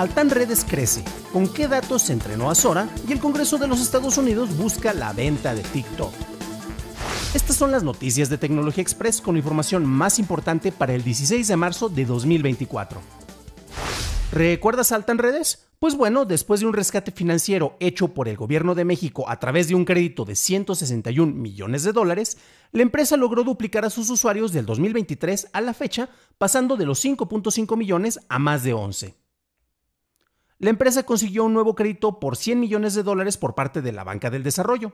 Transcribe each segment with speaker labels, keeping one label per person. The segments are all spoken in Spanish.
Speaker 1: Altan Redes crece. ¿Con qué datos se entrenó a Sora? Y el Congreso de los Estados Unidos busca la venta de TikTok. Estas son las noticias de Tecnología Express con información más importante para el 16 de marzo de 2024. ¿Recuerdas Altan Redes? Pues bueno, después de un rescate financiero hecho por el gobierno de México a través de un crédito de 161 millones de dólares, la empresa logró duplicar a sus usuarios del 2023 a la fecha, pasando de los 5.5 millones a más de 11 la empresa consiguió un nuevo crédito por 100 millones de dólares por parte de la Banca del Desarrollo.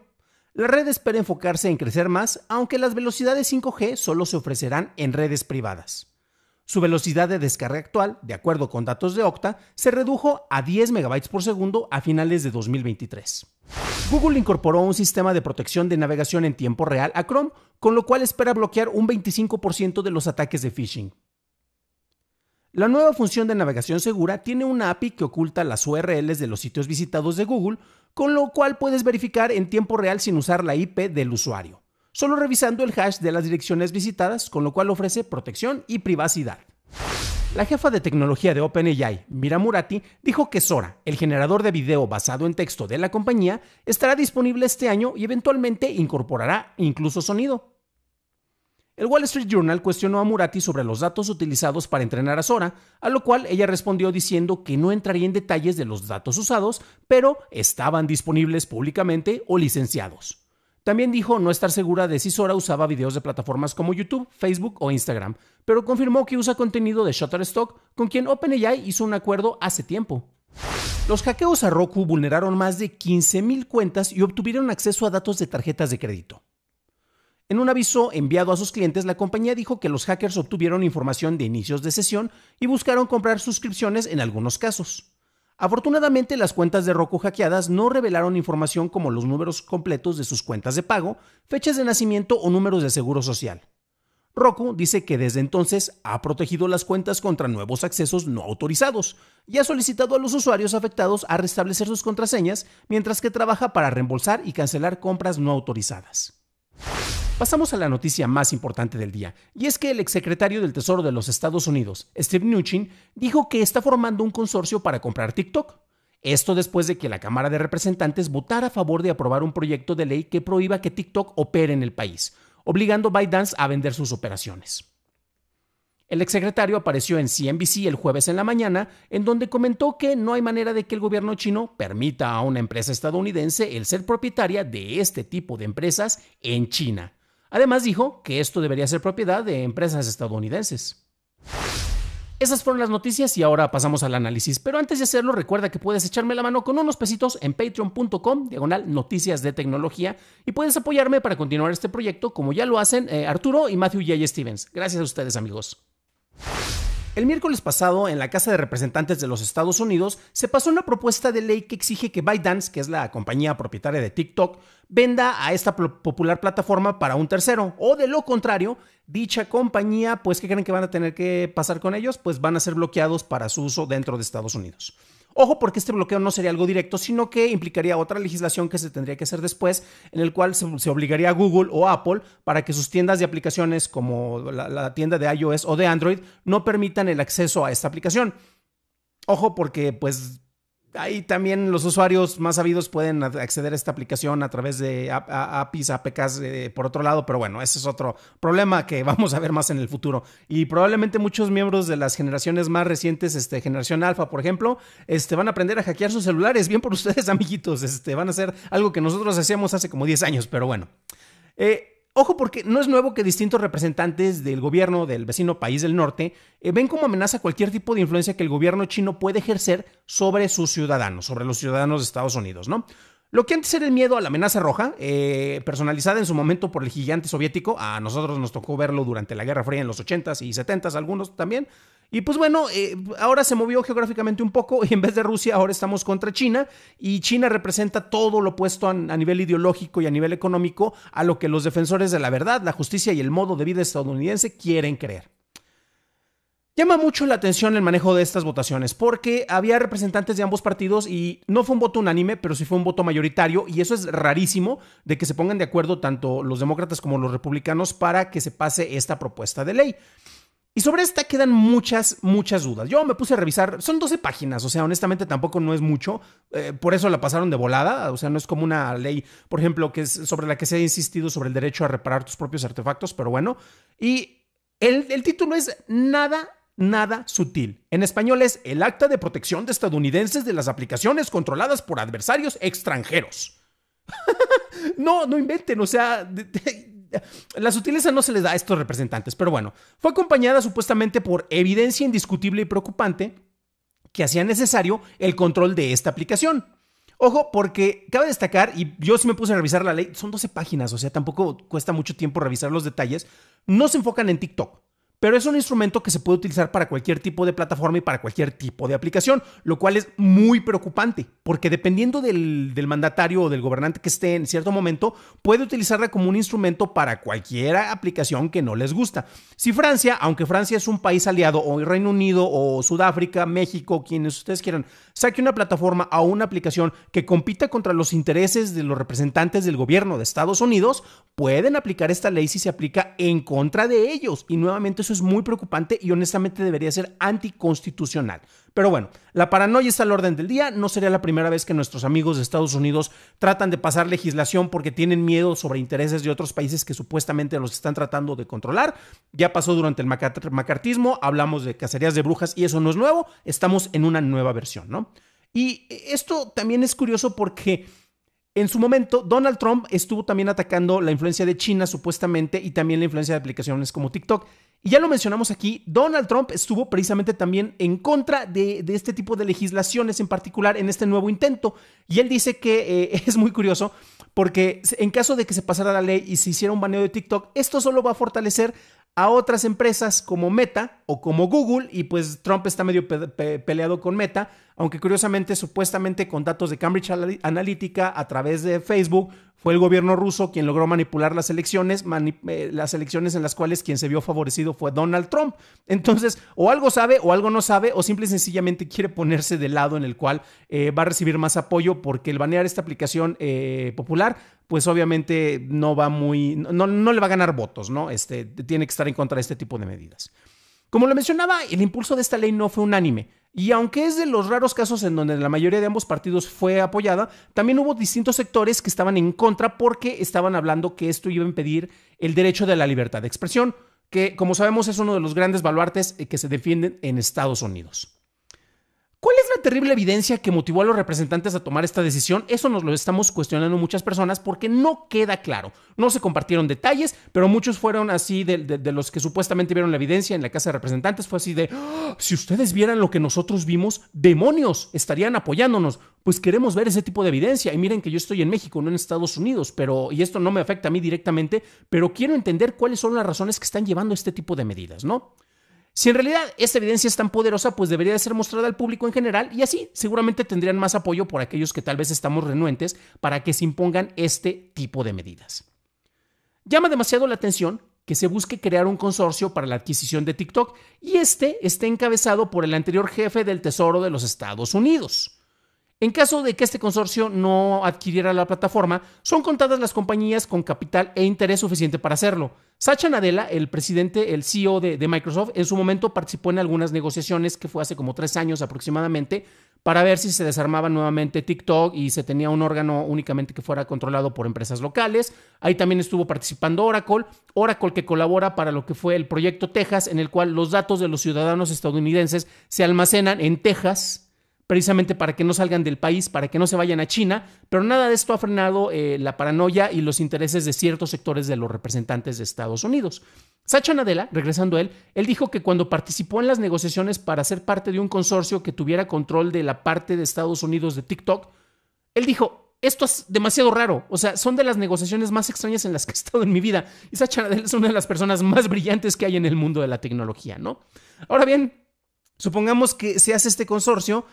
Speaker 1: La red espera enfocarse en crecer más, aunque las velocidades 5G solo se ofrecerán en redes privadas. Su velocidad de descarga actual, de acuerdo con datos de Okta, se redujo a 10 MB por segundo a finales de 2023. Google incorporó un sistema de protección de navegación en tiempo real a Chrome, con lo cual espera bloquear un 25% de los ataques de phishing. La nueva función de navegación segura tiene una API que oculta las URLs de los sitios visitados de Google, con lo cual puedes verificar en tiempo real sin usar la IP del usuario, solo revisando el hash de las direcciones visitadas, con lo cual ofrece protección y privacidad. La jefa de tecnología de OpenAI, Mira Murati, dijo que Sora, el generador de video basado en texto de la compañía, estará disponible este año y eventualmente incorporará incluso sonido. El Wall Street Journal cuestionó a Murati sobre los datos utilizados para entrenar a Sora, a lo cual ella respondió diciendo que no entraría en detalles de los datos usados, pero estaban disponibles públicamente o licenciados. También dijo no estar segura de si Sora usaba videos de plataformas como YouTube, Facebook o Instagram, pero confirmó que usa contenido de Shutterstock, con quien OpenAI hizo un acuerdo hace tiempo. Los hackeos a Roku vulneraron más de 15.000 cuentas y obtuvieron acceso a datos de tarjetas de crédito. En un aviso enviado a sus clientes, la compañía dijo que los hackers obtuvieron información de inicios de sesión y buscaron comprar suscripciones en algunos casos. Afortunadamente, las cuentas de Roku hackeadas no revelaron información como los números completos de sus cuentas de pago, fechas de nacimiento o números de seguro social. Roku dice que desde entonces ha protegido las cuentas contra nuevos accesos no autorizados y ha solicitado a los usuarios afectados a restablecer sus contraseñas mientras que trabaja para reembolsar y cancelar compras no autorizadas. Pasamos a la noticia más importante del día, y es que el exsecretario del Tesoro de los Estados Unidos, Steve Mnuchin, dijo que está formando un consorcio para comprar TikTok. Esto después de que la Cámara de Representantes votara a favor de aprobar un proyecto de ley que prohíba que TikTok opere en el país, obligando a ByteDance a vender sus operaciones. El exsecretario apareció en CNBC el jueves en la mañana, en donde comentó que no hay manera de que el gobierno chino permita a una empresa estadounidense el ser propietaria de este tipo de empresas en China Además dijo que esto debería ser propiedad de empresas estadounidenses. Esas fueron las noticias y ahora pasamos al análisis. Pero antes de hacerlo, recuerda que puedes echarme la mano con unos pesitos en patreon.com, diagonal noticias de tecnología, y puedes apoyarme para continuar este proyecto como ya lo hacen eh, Arturo y Matthew J. Stevens. Gracias a ustedes, amigos. El miércoles pasado, en la Casa de Representantes de los Estados Unidos, se pasó una propuesta de ley que exige que ByteDance, que es la compañía propietaria de TikTok, venda a esta popular plataforma para un tercero. O de lo contrario, dicha compañía, pues, ¿qué creen que van a tener que pasar con ellos? Pues van a ser bloqueados para su uso dentro de Estados Unidos. Ojo porque este bloqueo no sería algo directo, sino que implicaría otra legislación que se tendría que hacer después, en el cual se, obligaría a Google o Apple para que sus tiendas de aplicaciones como la tienda de iOS o de Android no permitan el acceso a esta aplicación. Ojo porque pues Ahí también los usuarios más sabidos pueden acceder a esta aplicación a través de APIs, APKs eh, por otro lado, pero bueno, ese es otro problema que vamos a ver más en el futuro. Y probablemente muchos miembros de las generaciones más recientes, este, generación alfa, por ejemplo, este, van a aprender a hackear sus celulares. Bien por ustedes, amiguitos, este, van a hacer algo que nosotros hacíamos hace como 10 años, pero bueno. Eh, Ojo porque no es nuevo que distintos representantes del gobierno del vecino país del norte eh, ven como amenaza cualquier tipo de influencia que el gobierno chino puede ejercer sobre sus ciudadanos, sobre los ciudadanos de Estados Unidos, ¿no? Lo que antes era el miedo a la amenaza roja, eh, personalizada en su momento por el gigante soviético, a nosotros nos tocó verlo durante la Guerra Fría en los 80s y 70s, algunos también, y pues bueno, eh, ahora se movió geográficamente un poco y en vez de Rusia ahora estamos contra China y China representa todo lo opuesto a, a, nivel ideológico y a nivel económico a lo que los defensores de la verdad, la justicia y el modo de vida estadounidense quieren creer. Llama mucho la atención el manejo de estas votaciones porque había representantes de ambos partidos y no fue un voto unánime, pero sí fue un voto mayoritario y eso es rarísimo de que se pongan de acuerdo tanto los demócratas como los republicanos para que se pase esta propuesta de ley. Y sobre esta quedan muchas, muchas dudas. Yo me puse a revisar, son 12 páginas, o sea, honestamente tampoco no es mucho, eh, por eso la pasaron de volada, o sea, no es como una ley, por ejemplo, que es sobre la que se ha insistido sobre el derecho a reparar tus propios artefactos, pero bueno. Y el, título es Nada, nada sutil. En español es el Acta de Protección de Estadounidenses de las Aplicaciones Controladas por Adversarios Extranjeros. no, no inventen, o sea, la sutileza no se les da a estos representantes, pero bueno, fue acompañada supuestamente por evidencia indiscutible y preocupante que hacía necesario el control de esta aplicación. Ojo, porque cabe destacar, y yo sí me puse a revisar la ley, son 12 páginas, o sea, tampoco cuesta mucho tiempo revisar los detalles, no se enfocan en TikTok pero es un instrumento que se puede utilizar para cualquier tipo de plataforma y para cualquier tipo de aplicación, lo cual es muy preocupante, porque dependiendo del, mandatario o del gobernante que esté en cierto momento, puede utilizarla como un instrumento para cualquier aplicación que no les gusta. Si Francia, aunque Francia es un país aliado, o el Reino Unido, o Sudáfrica, México, quienes ustedes quieran, saque una plataforma o una aplicación que compita contra los intereses de los representantes del gobierno de Estados Unidos, pueden aplicar esta ley si se aplica en contra de ellos. Y nuevamente eso es muy preocupante y honestamente debería ser anticonstitucional. Pero bueno, la paranoia está al orden del día. No sería la primera vez que nuestros amigos de Estados Unidos tratan de pasar legislación porque tienen miedo sobre intereses de otros países que supuestamente los están tratando de controlar. Ya pasó durante el macartismo, hablamos de cacerías de brujas y eso no es nuevo. Estamos en una nueva versión, ¿no? Y esto también es curioso porque... En su momento, Donald Trump estuvo también atacando la influencia de China supuestamente y también la influencia de aplicaciones como TikTok. Y ya lo mencionamos aquí, Donald Trump estuvo precisamente también en contra de, este tipo de legislaciones, en particular en este nuevo intento. Y él dice que eh, es muy curioso porque en caso de que se pasara la ley y se hiciera un baneo de TikTok, esto solo va a fortalecer a otras empresas como Meta o como Google y pues Trump está medio peleado con Meta, aunque curiosamente supuestamente con datos de Cambridge Analytica a través de Facebook fue el gobierno ruso quien logró manipular las elecciones, eh, las elecciones en las cuales quien se vio favorecido fue Donald Trump. Entonces, o algo sabe o algo no sabe, o simple y sencillamente quiere ponerse del lado en el cual eh, va a recibir más apoyo porque el banear esta aplicación eh, popular pues obviamente no va muy, no, no le va a ganar votos, ¿no? Este, tiene que estar en contra de este tipo de medidas. Como lo mencionaba, el impulso de esta ley no fue unánime. Y aunque es de los raros casos en donde la mayoría de ambos partidos fue apoyada, también hubo distintos sectores que estaban en contra porque estaban hablando que esto iba a impedir el derecho de la libertad de expresión, que como sabemos es uno de los grandes baluartes eh, que se defienden en Estados Unidos terrible evidencia que motivó a los representantes a tomar esta decisión, eso nos lo estamos cuestionando muchas personas porque no queda claro. No se compartieron detalles, pero muchos fueron así de, los que supuestamente vieron la evidencia en la Casa de Representantes, fue así de, ah, si ustedes vieran lo que nosotros vimos, demonios, estarían apoyándonos. Pues queremos ver ese tipo de evidencia. Y miren que yo estoy en México, no en Estados Unidos, pero, y esto no me afecta a mí directamente, pero quiero entender cuáles son las razones que están llevando este tipo de medidas, ¿no? Si en realidad esta evidencia es tan poderosa, pues debería de ser mostrada al público en general y así seguramente tendrían más apoyo por aquellos que tal vez estamos renuentes para que se impongan este tipo de medidas. Llama demasiado la atención que se busque crear un consorcio para la adquisición de TikTok y este esté encabezado por el anterior jefe del Tesoro de los Estados Unidos. En caso de que este consorcio no adquiriera la plataforma, son contadas las compañías con capital e interés suficiente para hacerlo. Sacha Nadella, el presidente, el CEO de, de, Microsoft, en su momento participó en algunas negociaciones que fue hace como tres años aproximadamente para ver si se desarmaba nuevamente TikTok y se tenía un órgano únicamente que fuera controlado por empresas locales. Ahí también estuvo participando Oracle, Oracle que colabora para lo que fue el proyecto Texas, en el cual los datos de los ciudadanos estadounidenses se almacenan en Texas precisamente para que no salgan del país, para que no se vayan a China, pero nada de esto ha frenado eh, la paranoia y los intereses de ciertos sectores de los representantes de Estados Unidos. Sacha Nadella, regresando a él, él dijo que cuando participó en las negociaciones para ser parte de un consorcio que tuviera control de la parte de Estados Unidos de TikTok, él dijo, esto es demasiado raro. O sea, son de las negociaciones más extrañas en las que he estado en mi vida. Y Sacha Nadella es una de las personas más brillantes que hay en el mundo de la tecnología, ¿no? Ahora bien, supongamos que se hace este consorcio,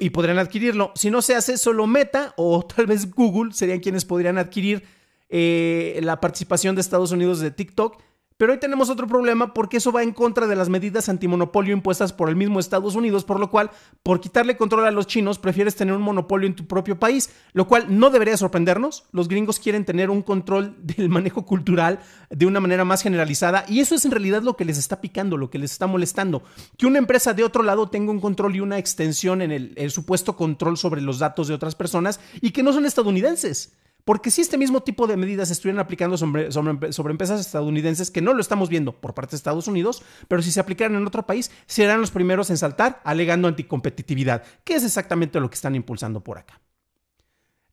Speaker 1: y podrían adquirirlo. Si no se hace, solo Meta o tal vez Google serían quienes podrían adquirir eh, la participación de Estados Unidos de TikTok pero hoy tenemos otro problema porque eso va en contra de las medidas antimonopolio impuestas por el mismo Estados Unidos, por lo cual, por quitarle control a los chinos, prefieres tener un monopolio en tu propio país, lo cual no debería sorprendernos. Los gringos quieren tener un control del manejo cultural de una manera más generalizada y eso es en realidad lo que les está picando, lo que les está molestando. Que una empresa de otro lado tenga un control y una extensión en el, supuesto control sobre los datos de otras personas y que no son estadounidenses. Porque si este mismo tipo de medidas estuvieran aplicando sobre, sobre, empresas estadounidenses, que no lo estamos viendo por parte de Estados Unidos, pero si se aplicaran en otro país, serán los primeros en saltar alegando anticompetitividad, que es exactamente lo que están impulsando por acá.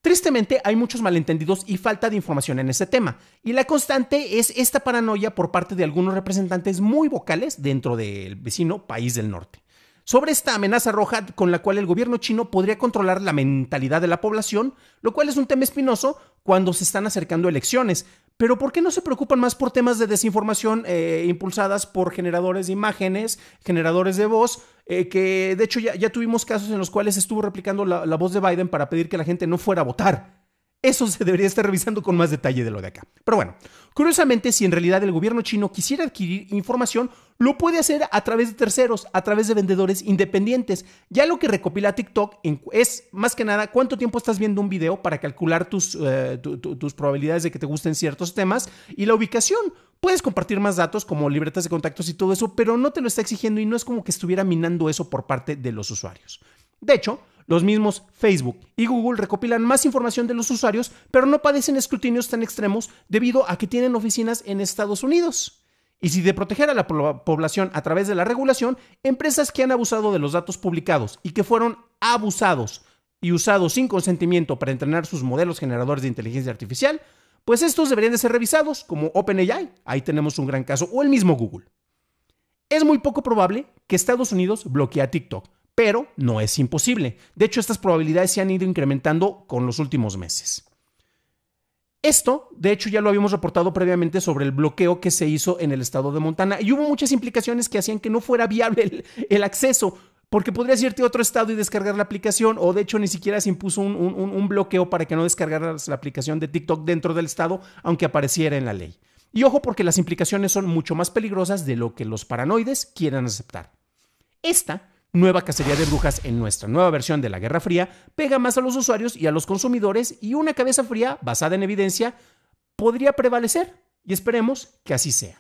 Speaker 1: Tristemente, hay muchos malentendidos y falta de información en este tema, y la constante es esta paranoia por parte de algunos representantes muy vocales dentro del vecino país del norte sobre esta amenaza roja con la cual el gobierno chino podría controlar la mentalidad de la población, lo cual es un tema espinoso cuando se están acercando elecciones. Pero ¿por qué no se preocupan más por temas de desinformación eh, impulsadas por generadores de imágenes, generadores de voz? Eh, que de hecho ya, tuvimos casos en los cuales estuvo replicando la voz de Biden para pedir que la gente no fuera a votar. Eso se debería estar revisando con más detalle de lo de acá. Pero bueno, curiosamente, si en realidad el gobierno chino quisiera adquirir información, lo puede hacer a través de terceros, a través de vendedores independientes. Ya lo que recopila TikTok es más que nada cuánto tiempo estás viendo un video para calcular tus, eh, tus probabilidades de que te gusten ciertos temas y la ubicación. Puedes compartir más datos como libretas de contactos y todo eso, pero no te lo está exigiendo y no es como que estuviera minando eso por parte de los usuarios. De hecho, los mismos Facebook y Google recopilan más información de los usuarios, pero no padecen escrutinios tan extremos debido a que tienen oficinas en Estados Unidos. Y si de proteger a la población a través de la regulación, empresas que han abusado de los datos publicados y que fueron abusados y usados sin consentimiento para entrenar sus modelos generadores de inteligencia artificial, pues estos deberían de ser revisados como OpenAI, ahí tenemos un gran caso, o el mismo Google. Es muy poco probable que Estados Unidos bloquee a TikTok, pero no es imposible. De hecho, estas probabilidades se han ido incrementando con los últimos meses. Esto, de hecho, ya lo habíamos reportado previamente sobre el bloqueo que se hizo en el estado de Montana y hubo muchas implicaciones que hacían que no fuera viable el, el acceso. Porque podrías irte a otro estado y descargar la aplicación, o de hecho ni siquiera se impuso un, bloqueo para que no descargaras la aplicación de TikTok dentro del estado, aunque apareciera en la ley. Y ojo porque las implicaciones son mucho más peligrosas de lo que los paranoides quieran aceptar. Esta nueva cacería de brujas en nuestra nueva versión de la Guerra Fría pega más a los usuarios y a los consumidores y una cabeza fría basada en evidencia podría prevalecer y esperemos que así sea.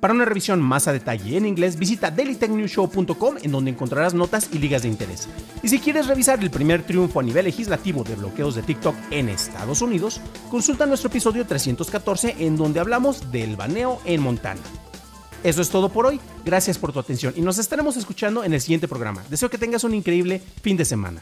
Speaker 1: Para una revisión más a detalle en inglés, visita dailytechnewshow.com en donde encontrarás notas y ligas de interés. Y si quieres revisar el primer triunfo a nivel legislativo de bloqueos de TikTok en Estados Unidos, consulta nuestro episodio 314 en donde hablamos del baneo en Montana. Eso es todo por hoy, gracias por tu atención y nos estaremos escuchando en el siguiente programa. Deseo que tengas un increíble fin de semana.